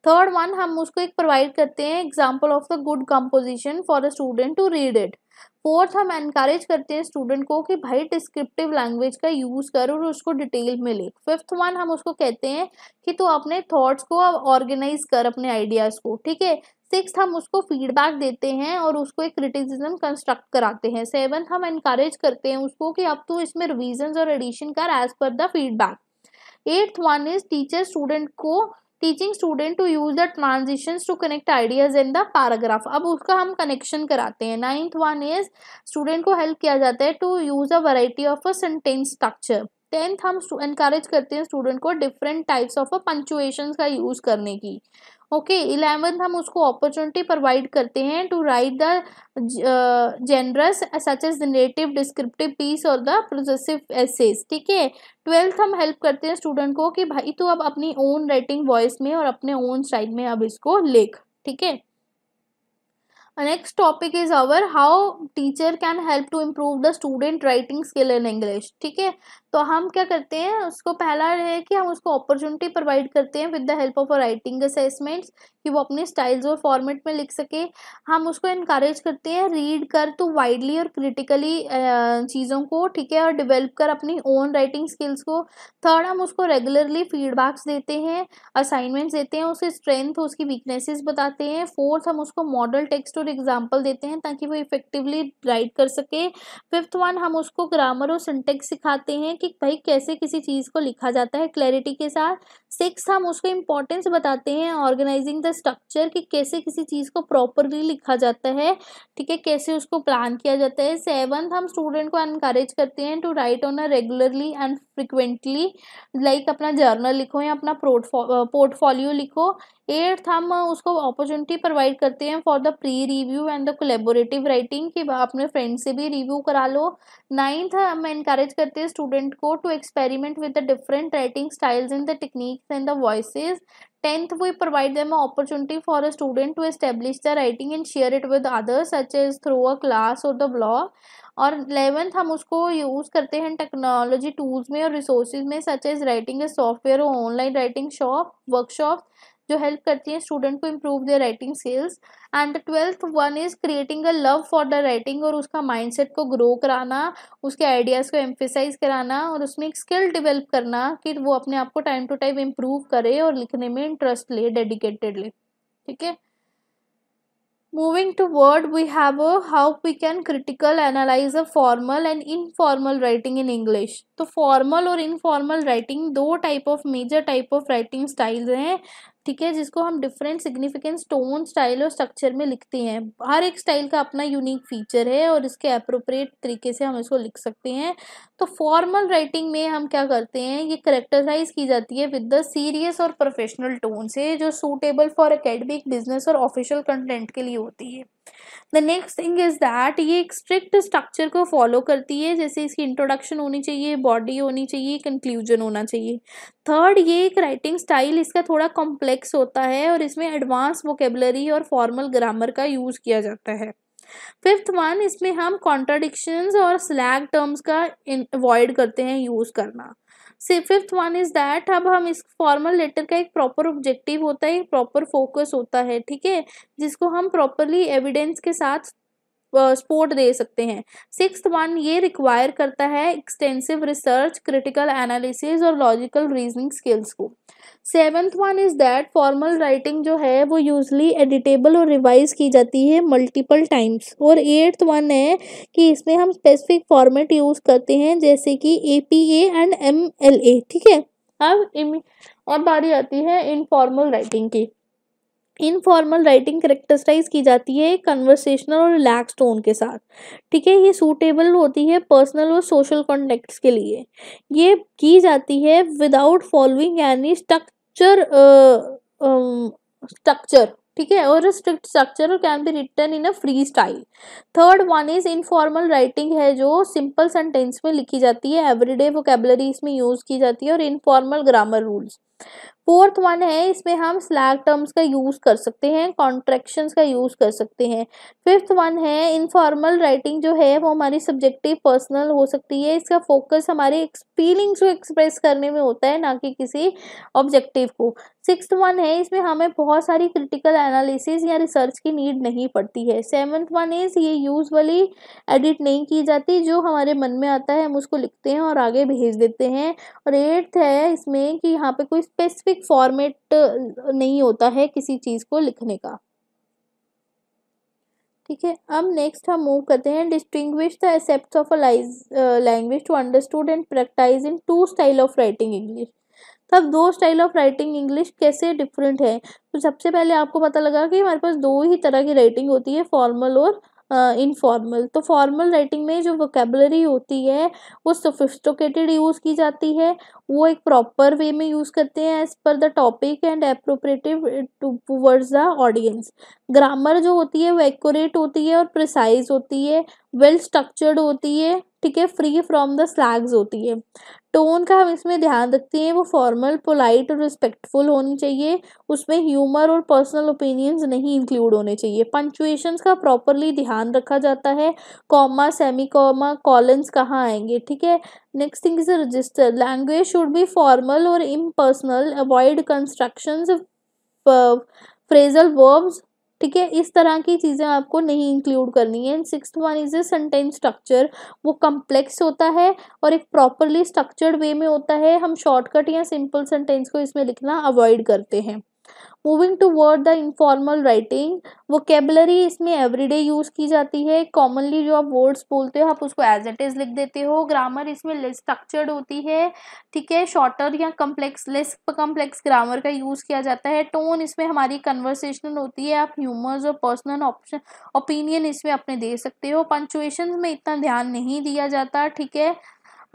third one हम उसको एक प्रोवाइड करते हैं example of the good composition for a student to read it fourth हम इनक्रेज करते हैं स्टूडेंट को कि भाई डिस्क्रिप्टिव लैंग्वेज का यूज़ करो और उसको डिटेल में ले फिफ्थ वन हम उसको कहते हैं कि तू तो अपने थॉट्स को अब ऑर्गेनाइज कर अपने आइडियाज़ को ठीक है सिक्स हम उसको फीडबैक देते हैं और उसको एक क्रिटिसिज्म कंस्ट्रक्ट कराते हैं सेवन्थ हम इनक्रेज करते हैं उसको कि अब तू इसमें रिविजन और एडिशन कर as per the feedback eighth one is teacher student को teaching student to use the transition to connect ideas in the paragraph अब उसका हम कनेक्शन कराते हैं नाइन्थ वन इज स्टूडेंट को हेल्प किया जाता है to use a variety of a sentence structure tenth हम इंकरेज करते हैं स्टूडेंट को डिफरेंट टाइप्स ऑफ पंचुएशन का यूज़ करने की ओके okay, इलेवेंथ हम उसको अपॉर्चुनिटी प्रोवाइड करते हैं to write the genres such as native descriptive piece और द प्रोसेसिव एसेज ठीक है ट्वेल्थ हम हेल्प करते हैं स्टूडेंट को कि भाई तू अब अपनी ओन राइटिंग वॉइस में और अपने ओन स्टाइल में अब इसको लिख ठीक है next topic is our how teacher can help to improve the student writing skill in English ठीक है तो हम क्या करते हैं उसको पहला है कि हम उसको अपॉर्चुनिटी प्रोवाइड करते हैं with the help of writing assessments कि वो अपने स्टाइल्स और फॉर्मेट में लिख सके हम उसको इनक्रेज करते हैं रीड कर तो वाइडली और क्रिटिकली चीज़ों को ठीक है और डेवलप कर अपनी ओन राइटिंग स्किल्स को थर्ड हम उसको रेगुलरली फीडबैक्स देते हैं असाइनमेंट्स देते हैं उसकी स्ट्रेंथ उसकी वीकनेसेस बताते हैं फोर्थ हम उसको मॉडल टेक्स्ट और एग्जाम्पल देते हैं ताकि वो इफेक्टिवली राइट कर सके फिफ्थ वन हम उसको ग्रामर और सिंटेक्स सिखाते हैं हैं कि भाई कैसे किसी चीज़ को लिखा जाता है क्लैरिटी के साथ सिक्स हम उसको इम्पोर्टेंस बताते हैं ऑर्गेनाइजिंग द स्ट्रक्चर कि कैसे किसी चीज़ को प्रॉपरली लिखा जाता है ठीक है कैसे उसको प्लान किया जाता है सेवन्थ हम स्टूडेंट को इनक्रेज करते हैं to write on a regularly and frequently like अपना जर्नल लिखो या अपना पोर्टफोलियो लिखो एट्थ हम उसको अपॉर्चुनिटी प्रोवाइड करते हैं for the pre review and the collaborative writing कि अपने फ्रेंड से भी रिव्यू करा लो नाइन्थ हम इनकरेज करते हैं स्टूडेंट को to experiment with the different writing styles in the techniques and the voices tenth we provide them opportunity for a student to establish the writing and share it with with such as through a class और the blog और eleventh हम उसको use करते हैं technology tools में और resources में such as writing software और ऑनलाइन राइटिंग शॉप वर्कशॉप जो हेल्प करती हैं स्टूडेंट को improve the writing skills and the twelfth one is creating a love for the writing और उसका माइंडसेट को ग्रो कराना उसके आइडियाज़ को एम्फिसाइज कराना और उसमें एक स्किल डेवलप करना कि वो अपने आप को टाइम टू टाइम इम्प्रूव करे और लिखने में इंटरेस्ट ले डेडिकेटेड ले ठीक है moving toward we have a how we can critical analyse a formal and informal writing in English तो फॉर्मल और इनफॉर्मल राइटिंग दो type of major type of writing styles हैं ठीक है जिसको हम डिफरेंट सिग्निफिकेंट टोन स्टाइल और structure में लिखते हैं हर एक स्टाइल का अपना यूनिक फीचर है और इसके अप्रोप्रिएट तरीके से हम इसको लिख सकते हैं तो फॉर्मल राइटिंग में हम क्या करते हैं ये करेक्टराइज की जाती है विद द सीरियस और प्रोफेशनल टोन से जो सूटेबल फॉर अकेडमिक बिजनेस और ऑफिशियल कंटेंट के लिए होती है the next thing is that ये एक स्ट्रिक्ट स्ट्रक्चर को फॉलो करती है जैसे इसकी इंट्रोडक्शन होनी चाहिए बॉडी होनी चाहिए कंक्लूजन होना चाहिए थर्ड ये एक राइटिंग स्टाइल इसका थोड़ा कॉम्प्लेक्स होता है और इसमें एडवांस वोकेबलरी और फॉर्मल ग्रामर का यूज़ किया जाता है फिफ्थ वन इसमें हम कॉन्ट्राडिक्शंस और स्लैग टर्म्स का अवॉइड करते हैं यूज़ करना से फिफ्थ वन इज़ दैट अब हम इस फॉर्मल लेटर का एक प्रॉपर ऑब्जेक्टिव होता है एक प्रॉपर फोकस होता है ठीक है जिसको हम प्रॉपरली एविडेंस के साथ सपोर्ट दे सकते हैं सिक्स वन ये रिक्वायर करता है एक्सटेंसिव रिसर्च क्रिटिकल एनालिसिस और लॉजिकल रीजनिंग स्किल्स को seventh one is that formal writing जो है वो यूजली एडिटेबल और रिवाइज की जाती है मल्टीपल टाइम्स और एट्थ वन है कि इसमें हम स्पेसिफिक फॉर्मेट यूज़ करते हैं जैसे कि A P A and M L A ठीक है अब इम और बारी आती है इनफॉर्मल राइटिंग की इनफॉर्मल राइटिंग करेक्टराइज की जाती है कन्वर्सेशनल और रिलैक्स टोन के साथ ठीक है ये सूटेबल होती है पर्सनल और सोशल कॉन्टेक्ट के लिए ये की जाती है विदाउट फॉलोइंग यानी स्ट्रक्चर स्ट्रक्चर ठीक है और strict structure can be written in a free style third one is informal writing है जो सिंपल सेंटेंस में लिखी जाती है एवरीडे वोकेबलरी इसमें यूज़ की जाती है और informal grammar rules fourth one है इसमें हम स्लैग टर्म्स का यूज़ कर सकते हैं कॉन्ट्रेक्शन का यूज़ कर सकते हैं फिफ्थ वन है इनफॉर्मल राइटिंग जो है वो हमारी सब्जेक्टिव पर्सनल हो सकती है इसका फोकस हमारे फीलिंग्स को एक्सप्रेस करने में होता है ना कि किसी ऑब्जेक्टिव को सिक्स वन है इसमें हमें बहुत सारी क्रिटिकल एनालिसिस या रिसर्च की नीड नहीं पड़ती है सेवन्थ वन इज़ ये यूजली एडिट नहीं की जाती जो हमारे मन में आता है हम उसको लिखते हैं और आगे भेज देते हैं और एट्थ है इसमें कि यहाँ पे कोई स्पेसिफिक फॉर्मेट नहीं होता है किसी चीज़ को लिखने का ठीक है अब नेक्स्ट हम मूव करते हैं distinguish the aspect of a language to understood and practise in two style of writing English तब दो स्टाइल ऑफ राइटिंग इंग्लिश कैसे डिफरेंट है तो सबसे पहले आपको पता लगा कि हमारे पास दो ही तरह की राइटिंग होती है फॉर्मल और इनफॉर्मल uh, तो फॉर्मल राइटिंग में जो वोकेबलरी होती है वो सोफिस्टोकेटेड यूज़ की जाती है वो एक प्रॉपर वे में यूज़ करते हैं as per the topic and appropriative towards the audience grammar जो होती है वो एक्यूरेट होती है और प्रिसाइज होती है वेल well स्ट्रक्चर्ड होती है ठीक है फ्री फ्रॉम द स्लैग्स होती है टोन का हम इसमें ध्यान रखते हैं वो फॉर्मल पोलाइट और रिस्पेक्टफुल होनी चाहिए उसमें ह्यूमर और पर्सनल ओपिनियंस नहीं इंक्लूड होने चाहिए पंचुएशंस का प्रॉपरली ध्यान रखा जाता है कॉमा सेमी कॉमा कॉलन्स कहाँ आएंगे ठीक है next thing is register language should be formal और impersonal avoid construction phrasal verbs ठीक है इस तरह की चीज़ें आपको नहीं इंक्लूड करनी है and six one is a sentence structure वो कम्प्लेक्स होता है और एक प्रॉपरली स्ट्रक्चर्ड वे में होता है हम शॉर्टकट या सिंपल सेंटेंस को इसमें लिखना अवॉइड करते हैं moving toward the informal writing vocabulary इसमें एवरीडे यूज़ की जाती है कॉमनली जो आप वर्ड्स बोलते हो आप उसको एज इट इज़ लिख देते हो ग्रामर इसमें स्ट्रक्चर्ड होती है ठीक है शॉर्टर या कम्प्लेक्स लेस कम्प्लेक्स ग्रामर का यूज़ किया जाता है टोन इसमें हमारी कन्वर्सेशनल होती है आप ह्यूमर्स और पर्सनल ऑप्शन ओपिनियन इसमें अपने दे सकते हो पंचुएशन में इतना ध्यान नहीं दिया जाता ठीक है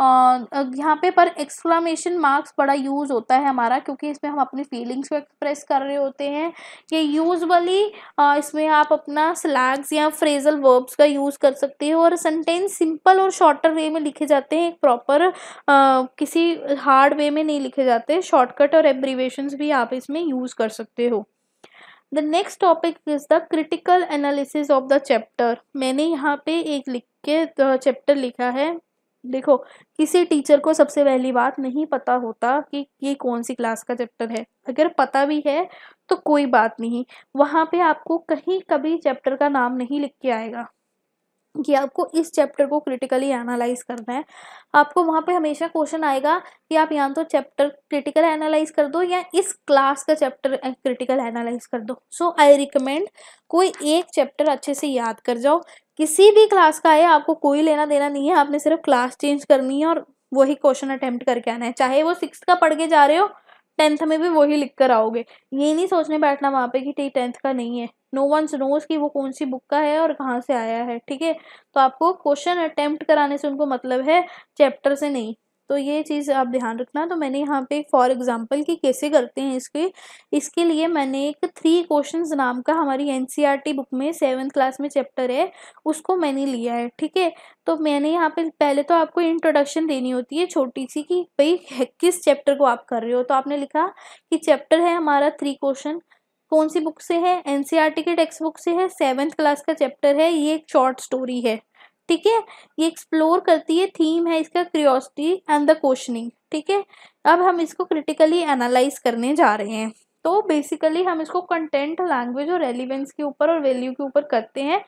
यहाँ पे पर एक्सक्लामेशन मार्क्स बड़ा यूज़ होता है हमारा क्योंकि इसमें हम अपनी फीलिंग्स को एक्सप्रेस कर रहे होते हैं ये यूजली इसमें आप अपना स्लैग्स या फ्रेजल वर्ब्स का यूज़ कर सकते हो और सेंटेंस सिंपल और शॉर्टर वे में लिखे जाते हैं प्रॉपर किसी हार्ड वे में नहीं लिखे जाते शॉर्टकट और एब्रीवेशन भी आप इसमें यूज़ कर सकते हो the next topic is the critical analysis of the chapter मैंने यहाँ पे एक लिख के चैप्टर लिखा है देखो किसी टीचर को सबसे पहली बात नहीं पता होता कि ये कौन सी क्लास का चैप्टर है अगर पता भी है तो कोई बात नहीं वहाँ पे आपको कहीं कभी चैप्टर का नाम नहीं लिख के आएगा कि आपको इस चैप्टर को क्रिटिकली एनालाइज करना है आपको वहाँ पे हमेशा क्वेश्चन आएगा कि आप या तो चैप्टर क्रिटिकल एनालाइज कर दो या इस क्लास का चैप्टर क्रिटिकल एनालाइज कर दो सो आई रिकमेंड कोई एक चैप्टर अच्छे से याद कर जाओ किसी भी क्लास का है आपको कोई लेना देना नहीं है आपने सिर्फ क्लास चेंज करनी है और वही क्वेश्चन अटैम्प्ट करके आना है चाहे वो सिक्स का पढ़ के जा रहे हो टेंथ में भी वही लिख कर आओगे ये नहीं सोचने बैठना वहाँ पे कि टेंथ का नहीं है नो वंस नोज कि वो कौन सी बुक का है और कहाँ से आया है ठीक है तो आपको क्वेश्चन अटैम्प्ट कराने से उनको मतलब है चैप्टर से नहीं तो ये चीज़ आप ध्यान रखना तो मैंने यहाँ पे फॉर एग्जांपल कि कैसे करते हैं इसके इसके लिए मैंने एक थ्री क्वेश्चंस नाम का हमारी एनसीईआरटी बुक e में सेवन्थ क्लास में चैप्टर है उसको मैंने लिया है ठीक है तो मैंने यहाँ पे पहले तो आपको इंट्रोडक्शन देनी होती है छोटी सी कि भाई किस चैप्टर को आप कर रहे हो तो आपने लिखा कि चैप्टर है हमारा थ्री क्वेश्चन कौन सी बुक से है टी e की टेक्स्ट बुक से है सेवन्थ क्लास का चैप्टर है ये एक शॉर्ट स्टोरी है ठीक है ये एक्सप्लोर करती है थीम है इसका क्रियोसिटी एंड द क्वेश्चनिंग ठीक है अब हम इसको क्रिटिकली एनालाइज करने जा रहे हैं तो बेसिकली हम इसको कंटेंट लैंग्वेज और रेलिवेंस के ऊपर और वैल्यू के ऊपर करते हैं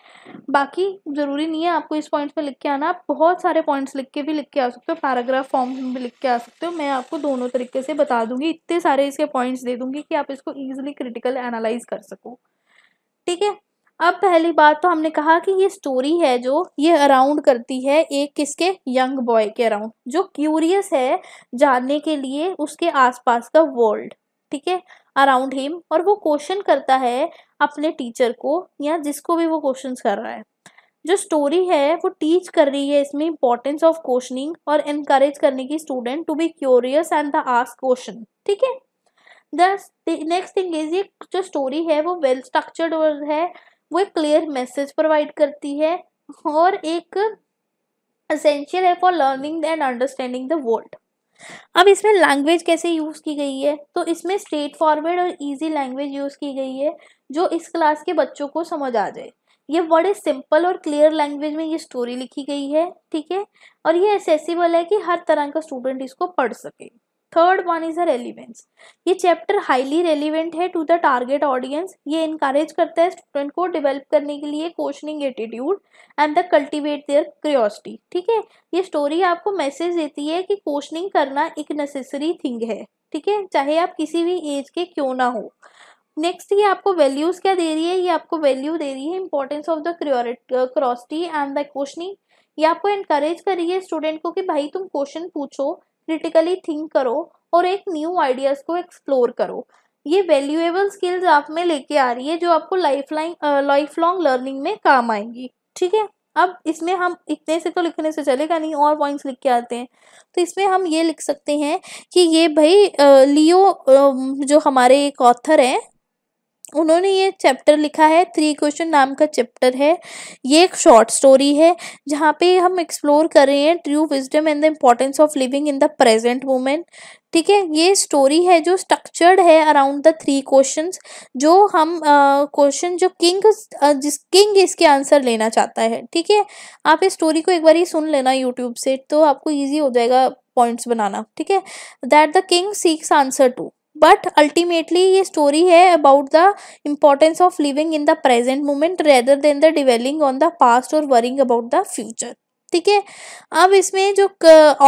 बाकी ज़रूरी नहीं है आपको इस पॉइंट्स में लिख के आना आप बहुत सारे पॉइंट्स लिख के भी लिख के आ सकते हो पैराग्राफ फॉर्म में भी लिख के आ सकते हो मैं आपको दोनों तरीके से बता दूंगी इतने सारे इसके पॉइंट्स दे दूंगी कि आप इसको ईजिली क्रिटिकल एनालाइज कर सको ठीक है अब पहली बात तो हमने कहा कि ये स्टोरी है जो ये अराउंड करती है एक किसके यंग बॉय के अराउंड जो क्यूरियस है जानने के लिए उसके आसपास का वर्ल्ड ठीक है अराउंड हिम और वो क्वेश्चन करता है अपने टीचर को या जिसको भी वो क्वेश्चन कर रहा है जो स्टोरी है वो टीच कर रही है इसमें इंपॉर्टेंस ऑफ क्वेश्चनिंग और इनकरेज करने की student to be curious and the ask question ठीक है द नेक्स्ट थिंग इज ये जो स्टोरी है वो वेल well स्ट्रक्चर्ड है वो एक क्लियर मैसेज प्रोवाइड करती है और एक असेंशियल है for learning and understanding the world अब इसमें लैंग्वेज कैसे यूज़ की गई है तो इसमें स्ट्रेट फॉरवर्ड और इजी लैंग्वेज यूज़ की गई है जो इस क्लास के बच्चों को समझ आ जाए ये बड़े सिंपल और क्लियर लैंग्वेज में ये स्टोरी लिखी गई है ठीक है और ये एसेसिबल है कि हर तरह का स्टूडेंट इसको पढ़ सके third one is a relevance ये चैप्टर हाईली रेलिवेंट है टू द टारगेट ऑडियंस ये इनकरेज करता है स्टूडेंट को डेवलप करने के लिए questioning attitude and the cultivate their curiosity ठीक है ये स्टोरी आपको मैसेज देती है कि क्वेश्चनिंग करना एक नेसेसरी थिंग है ठीक है चाहे आप किसी भी एज के क्यों ना हो नेक्स्ट ये आपको वैल्यूज़ क्या दे रही है ये आपको वैल्यू दे रही है importance of the curiosity and the questioning ये आपको इनकरेज कर रही है स्टूडेंट को कि भाई तुम क्वेश्चन पूछो क्रिटिकली थिंक करो और एक न्यू आइडियाज़ को एक्सप्लोर करो ये वैल्यूएबल स्किल्स आप में लेके आ रही है जो आपको life line lifelong learning में काम आएंगी ठीक है अब इसमें हम इतने से तो लिखने से चलेगा नहीं और पॉइंट्स लिख के आते हैं तो इसमें हम ये लिख सकते हैं कि ये भाई लियो जो हमारे एक ऑथर हैं उन्होंने ये चैप्टर लिखा है थ्री क्वेश्चन नाम का चैप्टर है ये एक शॉर्ट स्टोरी है जहाँ पे हम एक्सप्लोर कर रहे हैं true wisdom and the importance of living in the present moment ठीक है ये स्टोरी है जो स्ट्रक्चर्ड है अराउंड द थ्री क्वेश्चन जो हम क्वेश्चन uh, जो किंग uh, जिस किंग इसके आंसर लेना चाहता है ठीक है आप इस स्टोरी को एक बार ही सुन लेना यूट्यूब से तो आपको ईजी हो जाएगा पॉइंट्स बनाना ठीक है that the king seeks answer to but ultimately ये स्टोरी है about the importance of living in the present moment rather than the dwelling on the past और वरिंग अबाउट द फ्यूचर ठीक है अब इसमें जो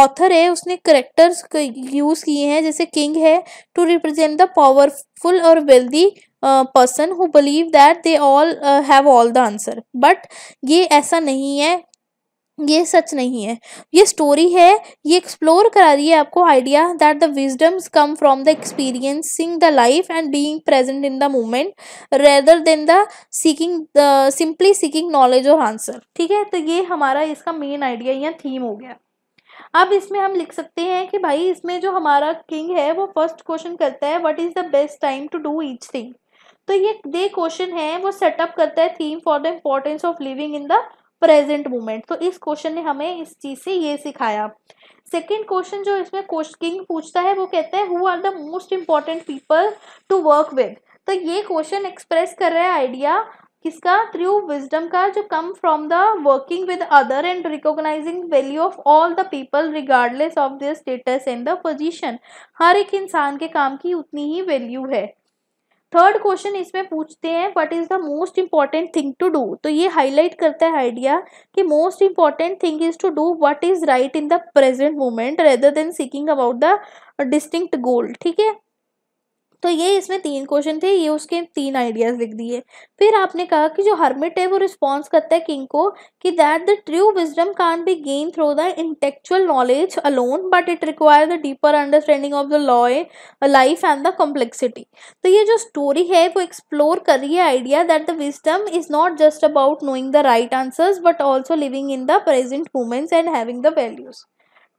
ऑथर है उसने करेक्टर्स यूज़ किए हैं जैसे किंग है टू रिप्रेजेंट द पावरफुल और wealthy person who believe that they all have all the answer but ये ऐसा नहीं है ये सच नहीं है ये स्टोरी है ये एक्सप्लोर करा रही है आपको idea that the wisdoms come from the experiencing the life and being present in the moment rather than the seeking simply seeking knowledge और आंसर ठीक है तो ये हमारा इसका मेन आइडिया या थीम हो गया अब इसमें हम लिख सकते हैं कि भाई इसमें जो हमारा किंग है वो फर्स्ट क्वेश्चन करता है what is the best time to do each thing तो ये दे क्वेश्चन है वो सेटअप करता है theme for the importance of living in the present moment तो इस क्वेश्चन ने हमें इस चीज़ से ये सिखाया सेकेंड क्वेश्चन जो इसमें किंग पूछता है वो कहता है who are the most important people to work with तो ये क्वेश्चन एक्सप्रेस कर रहा है आइडिया किसका थ्रू विजडम का जो come from the working with other and recognising value of all the people regardless of their status and the position हर एक इंसान के काम की उतनी ही वैल्यू है थर्ड क्वेश्चन इसमें पूछते हैं what is the most important thing to do तो ये हाईलाइट करता है आइडिया कि most important thing is to do what is right in the present moment rather than seeking about the distinct goal ठीक है तो ये इसमें तीन क्वेश्चन थे ये उसके तीन आइडियाज़ लिख दिए फिर आपने कहा कि जो हर्मिट है वो रिस्पॉन्स करता है किंग को कि that the true wisdom can be gain through the intellectual knowledge alone but it require the deeper understanding of the law life and the complexity तो ये जो स्टोरी है वो एक्सप्लोर कर रही है idea that the wisdom is not just about knowing the right answers but also living in the present moments and having the values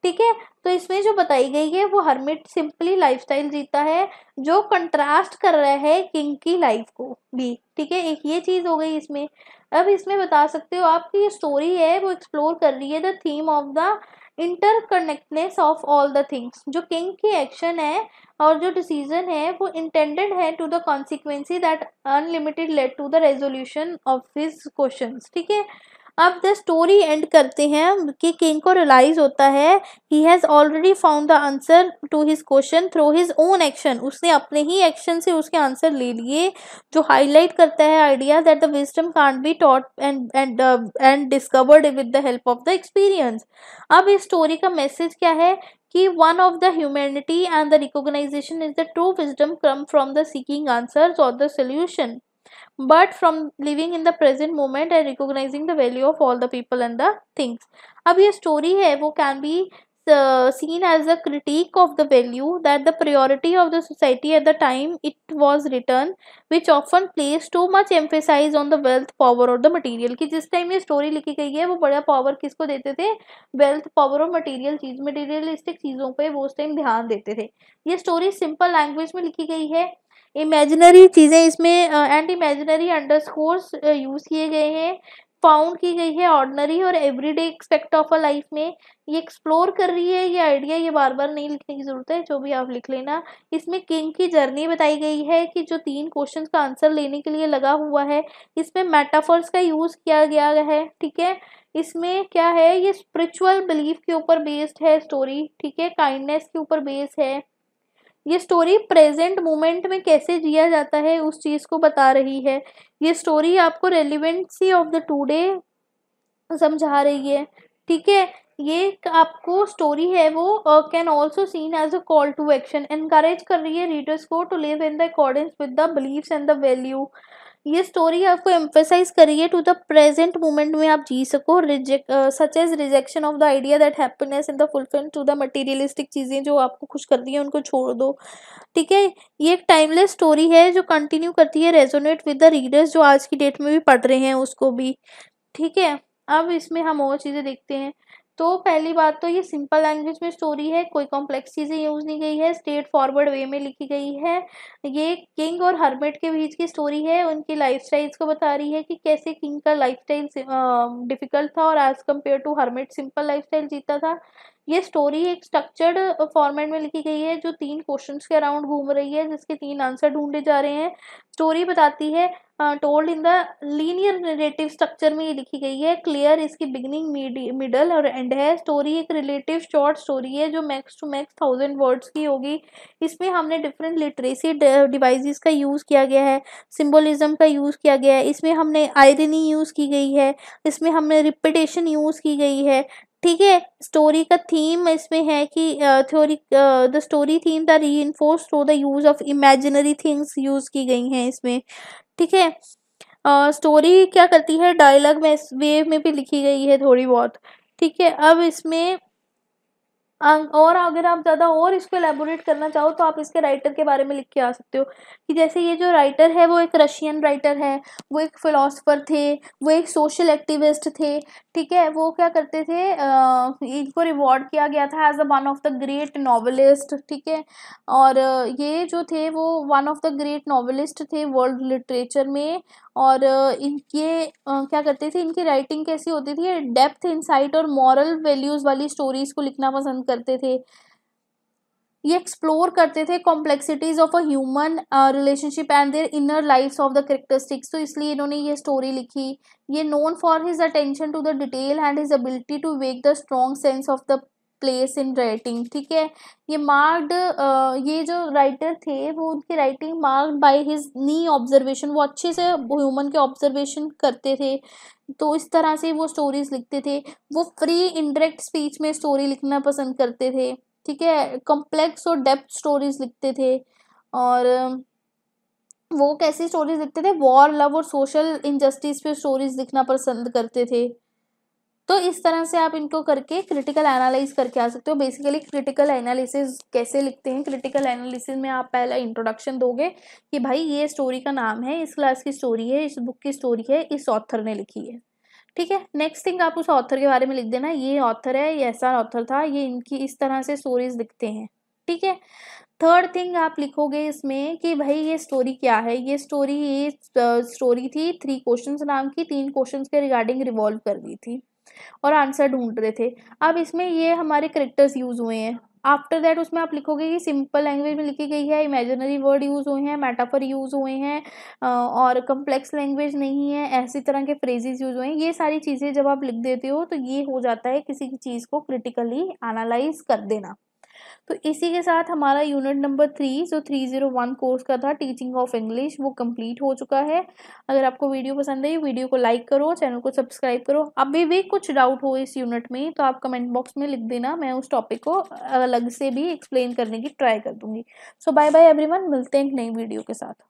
ठीक है तो इसमें जो बताई गई है वो हरमिट सिंपली लाइफस्टाइल जीता है जो कंट्रास्ट कर रहा है किंग की लाइफ को भी ठीक है एक ये चीज़ हो गई इसमें अब इसमें बता सकते हो आप कि ये स्टोरी है वो एक्सप्लोर कर रही है the theme of the interconnectedness of all the things जो किंग की एक्शन है और जो डिसीजन है वो इंटेंडेड है to the consequence that unlimited led to the resolution of his question ठीक है अब द स्टोरी एंड करते हैं कि किंग को रियलाइज होता है he has already found the answer to his question through his own action उसने अपने ही एक्शन से उसके आंसर ले लिए जो हाईलाइट करता है idea that the wisdom can't be taught and and and discovered with the help of the experience अब इस स्टोरी का मैसेज क्या है कि one of the humanity and the recognition is the true wisdom come from the seeking answers और the solution but from living in the present moment and recognising the value of all the people and the things अब ये story है वो can be seen as a critic of the value that the priority of the society at the time it was written which often place too much emphasise on the wealth power और the material कि जिस time ये story लिखी गई है वो बड़ा power किसको देते थे वेल्थ पावर और मटीरियल चीज मटीरियलिस्टिक चीज़ों पर वो उस टाइम ध्यान देते थे ये स्टोरी सिंपल लैंग्वेज में लिखी गई है इमेजनरी चीज़ें इसमें एंड इमेजनरी अंडरस्कोर्स यूज़ किए गए हैं फाउंड की गई है ऑर्डनरी और everyday aspect of a life में ये एक्सप्लोर कर रही है ये आइडिया ये बार बार नहीं लिखने की ज़रूरत है जो भी आप लिख लेना इसमें किंग की जर्नी बताई गई है कि जो तीन क्वेश्चन का आंसर लेने के लिए लगा हुआ है इसमें मेटाफर्स का यूज़ किया गया है ठीक है इसमें क्या है ये स्पिरिचुअल बिलीफ के ऊपर बेस्ड है स्टोरी ठीक है काइंडनेस के ऊपर बेस्ड है ये स्टोरी प्रेजेंट मोमेंट में कैसे जिया जाता है उस चीज़ को बता रही है ये स्टोरी आपको रेलिवेंसी ऑफ द टूडे समझा रही है ठीक है ये आपको स्टोरी है वो can also seen as a call to action encourage कर रही है रीडर्स को to live in the accordance with the beliefs and the value ये स्टोरी आपको एम्फेसाइज करिए टू द प्रेजेंट मोमेंट में आप जी सको reject such as rejection of the idea that happiness in the fulfil to the materialistic चीज़ें जो आपको खुश कर दी हैं उनको छोड़ दो ठीक है ये एक टाइमलेस स्टोरी है जो कंटिन्यू करती है रेजोनेट विद द रीडर्स जो आज की डेट में भी पढ़ रहे हैं उसको भी ठीक है अब इसमें हम और चीज़ें देखते हैं तो पहली बात तो ये सिंपल लैंग्वेज में स्टोरी है कोई कॉम्प्लेक्स चीज़ें यूज़ नहीं गई है स्ट्रेट फॉरवर्ड वे में लिखी गई है ये किंग और हर्मेट के बीच की स्टोरी है उनकी लाइफ को बता रही है कि कैसे किंग का लाइफ डिफ़िकल्ट था और as compare to hermit simple life जीता था ये स्टोरी एक स्ट्रक्चर्ड फॉर्मेट uh, में लिखी गई है जो तीन क्वेश्चंस के अराउंड घूम रही है जिसके तीन आंसर ढूंढे जा रहे हैं स्टोरी बताती है told in the linear relative structure में ये लिखी गई है क्लियर इसकी बिगिनिंग मिडल और एंड है स्टोरी एक रिलेटिव शॉर्ट स्टोरी है जो max to max thousand words की होगी इसमें हमने डिफरेंट लिटरेसी डिवाइसेस का यूज़ किया गया है सिम्बोलिज्म का यूज़ किया गया है इसमें हमने आयरनी यूज़ की गई है इसमें हमने रिपीटेशन यूज़ की गई है ठीक है स्टोरी का थीम इसमें है कि theory the story theme the reinforce through the use of imaginary things use की गई हैं इसमें ठीक है स्टोरी क्या करती है डायलॉग में वेव में भी लिखी गई है थोड़ी बहुत ठीक है अब इसमें अं, और अगर आप ज़्यादा और इसको एलेबोरेट करना चाहो तो आप इसके राइटर के बारे में लिख के आ सकते हो कि जैसे ये जो राइटर है वो एक रशियन राइटर है वो एक फ़िलासफ़र थे वो एक सोशल एक्टिविस्ट थे ठीक है वो क्या करते थे इनको रिवॉर्ड किया गया था as a one of the great novelist ठीक है और ये जो थे वो one of the great novelist थे वर्ल्ड लिटरेचर में और इनके क्या करते थे इनकी राइटिंग कैसी होती थी डेप्थ इनसाइट और मॉरल वैल्यूज़ वाली स्टोरीज़ को लिखना पसंद करते थे ये एक्सप्लोर करते थे complexities of a human relationship and their inner life of the characteristics तो इसलिए इन्होंने ये स्टोरी लिखी ये known for his attention to the detail and his ability to wake the strong sense of the place in writing ठीक है ये marked ये जो राइटर थे वो उनकी writing marked by his keen observation वो अच्छे से ह्यूमन के ऑब्जर्वेशन करते थे तो इस तरह से वो स्टोरीज लिखते थे वो फ्री इंडायरेक्ट स्पीच में स्टोरी लिखना पसंद करते थे ठीक है कॉम्प्लेक्स और डेप्थ स्टोरीज लिखते थे और वो कैसी स्टोरीज लिखते थे वॉर लव और सोशल इनजस्टिस पे स्टोरीज लिखना पसंद करते थे तो इस तरह से आप इनको करके क्रिटिकल एनालिस करके आ सकते हो बेसिकली क्रिटिकल एनालिसिस कैसे लिखते हैं क्रिटिकल एनालिसिस में आप पहला इंट्रोडक्शन दोगे कि भाई ये स्टोरी का नाम है इस क्लास की स्टोरी है इस बुक की स्टोरी है इस ऑथर ने लिखी है ठीक है नेक्स्ट थिंग आप उस ऑथर के बारे में लिख देना ये ऑथर है ये ऐसा ऑथर था ये इनकी इस तरह से स्टोरीज लिखते हैं ठीक है थर्ड थिंग आप लिखोगे इसमें कि भाई ये स्टोरी क्या है ये स्टोरी ये स्टोरी थी थ्री क्वेश्चंस नाम की तीन क्वेश्चंस के रिगार्डिंग रिवॉल्व कर दी थी और आंसर ढूंढ रहे थे अब इसमें ये हमारे करेक्टर्स यूज़ हुए हैं आफ्टर दैट उसमें आप लिखोगे कि सिंपल लैंग्वेज में लिखी गई है इमेजिनरी वर्ड यूज़ हुए हैं मेटाफर यूज़ हुए हैं और कम्प्लेक्स लैंग्वेज नहीं है ऐसी तरह के फ्रेजेस यूज़ हुए हैं ये सारी चीज़ें जब आप लिख देते हो तो ये हो जाता है किसी की चीज़ को क्रिटिकली एनालाइज कर देना तो इसी के साथ हमारा यूनिट नंबर थ्री जो थ्री जीरो वन कोर्स का था टीचिंग ऑफ इंग्लिश वो कंप्लीट हो चुका है अगर आपको वीडियो पसंद आई वीडियो को लाइक करो चैनल को सब्सक्राइब करो अभी भी कुछ डाउट हो इस यूनिट में तो आप कमेंट बॉक्स में लिख देना मैं उस टॉपिक को अलग से भी एक्सप्लेन करने की ट्राई कर दूंगी सो बाय बाय एवरी मिलते हैं एक नई वीडियो के साथ